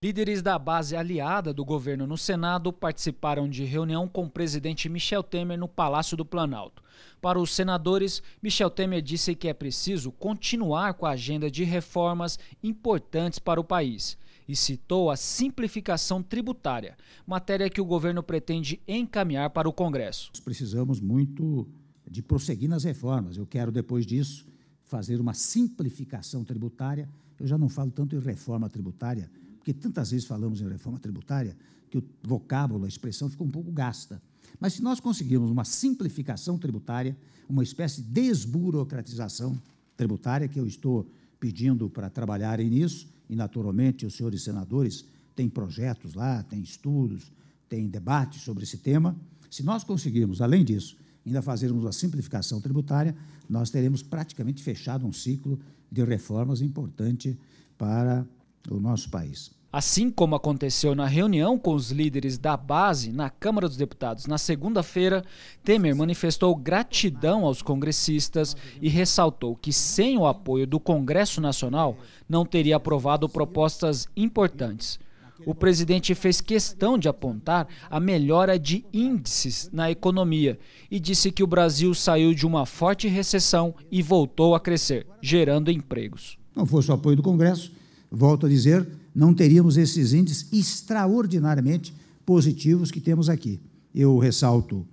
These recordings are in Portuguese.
Líderes da base aliada do governo no Senado participaram de reunião com o presidente Michel Temer no Palácio do Planalto. Para os senadores, Michel Temer disse que é preciso continuar com a agenda de reformas importantes para o país e citou a simplificação tributária, matéria que o governo pretende encaminhar para o Congresso. Precisamos muito de prosseguir nas reformas. Eu quero, depois disso, fazer uma simplificação tributária. Eu já não falo tanto em reforma tributária porque tantas vezes falamos em reforma tributária que o vocábulo, a expressão ficou um pouco gasta. Mas se nós conseguirmos uma simplificação tributária, uma espécie de desburocratização tributária, que eu estou pedindo para trabalharem nisso, e naturalmente os senhores senadores têm projetos lá, têm estudos, têm debates sobre esse tema. Se nós conseguirmos, além disso, ainda fazermos a simplificação tributária, nós teremos praticamente fechado um ciclo de reformas importante para o nosso país. Assim como aconteceu na reunião com os líderes da base na Câmara dos Deputados na segunda-feira, Temer manifestou gratidão aos congressistas e ressaltou que, sem o apoio do Congresso Nacional, não teria aprovado propostas importantes. O presidente fez questão de apontar a melhora de índices na economia e disse que o Brasil saiu de uma forte recessão e voltou a crescer, gerando empregos. Não fosse o apoio do Congresso, volto a dizer, não teríamos esses índices extraordinariamente positivos que temos aqui. Eu ressalto,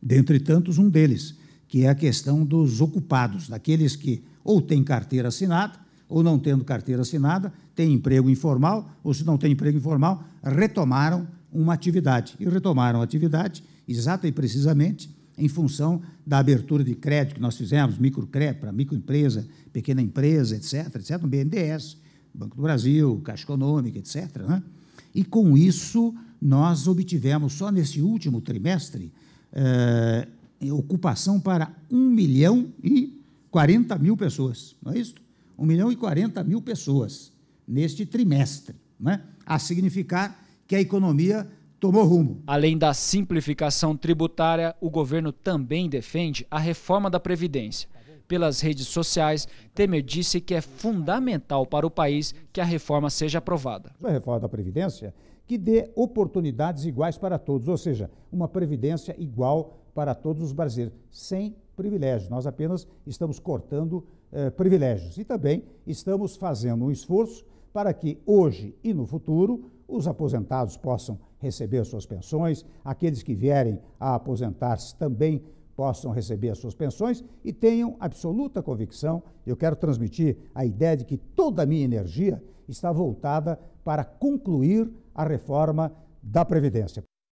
dentre tantos, um deles, que é a questão dos ocupados, daqueles que ou têm carteira assinada, ou não tendo carteira assinada, têm emprego informal, ou se não têm emprego informal, retomaram uma atividade. E retomaram a atividade exata e precisamente em função da abertura de crédito que nós fizemos, microcrédito para microempresa, pequena empresa, etc., etc., no BNDES, Banco do Brasil, Caixa Econômica, etc. Né? E com isso, nós obtivemos, só nesse último trimestre, eh, ocupação para 1 milhão e 40 mil pessoas, não é isso? 1 milhão e 40 mil pessoas neste trimestre, né? a significar que a economia tomou rumo. Além da simplificação tributária, o governo também defende a reforma da Previdência pelas redes sociais, Temer disse que é fundamental para o país que a reforma seja aprovada. A reforma da Previdência que dê oportunidades iguais para todos, ou seja, uma Previdência igual para todos os brasileiros, sem privilégios. Nós apenas estamos cortando eh, privilégios e também estamos fazendo um esforço para que hoje e no futuro os aposentados possam receber suas pensões, aqueles que vierem a aposentar-se também possam receber as suas pensões e tenham absoluta convicção. Eu quero transmitir a ideia de que toda a minha energia está voltada para concluir a reforma da Previdência.